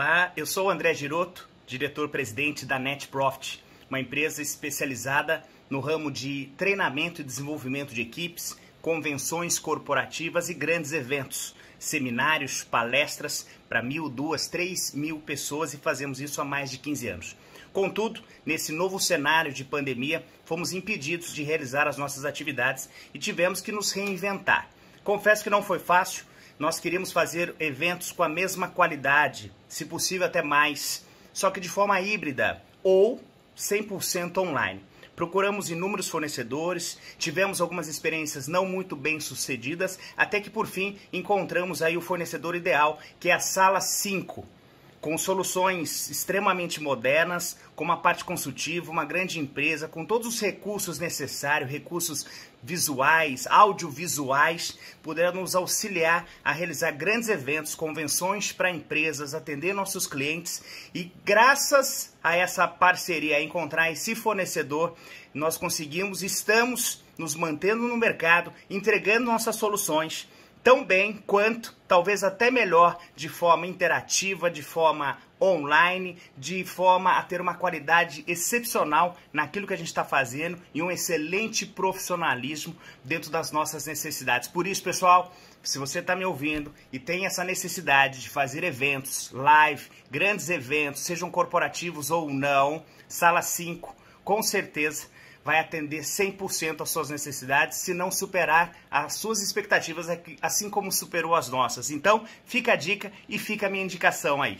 Olá, eu sou o André Giroto, diretor-presidente da Net Profit, uma empresa especializada no ramo de treinamento e desenvolvimento de equipes, convenções corporativas e grandes eventos, seminários, palestras para mil, duas, três mil pessoas e fazemos isso há mais de 15 anos. Contudo, nesse novo cenário de pandemia, fomos impedidos de realizar as nossas atividades e tivemos que nos reinventar. Confesso que não foi fácil, nós queríamos fazer eventos com a mesma qualidade, se possível até mais, só que de forma híbrida ou 100% online. Procuramos inúmeros fornecedores, tivemos algumas experiências não muito bem sucedidas, até que por fim encontramos aí o fornecedor ideal, que é a Sala 5, com soluções extremamente modernas, com uma parte consultiva, uma grande empresa, com todos os recursos necessários, recursos visuais, audiovisuais, poderá nos auxiliar a realizar grandes eventos, convenções para empresas, atender nossos clientes e graças a essa parceria, a encontrar esse fornecedor, nós conseguimos, estamos nos mantendo no mercado, entregando nossas soluções tão bem quanto, talvez até melhor, de forma interativa, de forma online, de forma a ter uma qualidade excepcional naquilo que a gente está fazendo e um excelente profissionalismo dentro das nossas necessidades. Por isso, pessoal, se você está me ouvindo e tem essa necessidade de fazer eventos, live, grandes eventos, sejam corporativos ou não, sala 5, com certeza vai atender 100% às suas necessidades, se não superar as suas expectativas, assim como superou as nossas. Então, fica a dica e fica a minha indicação aí.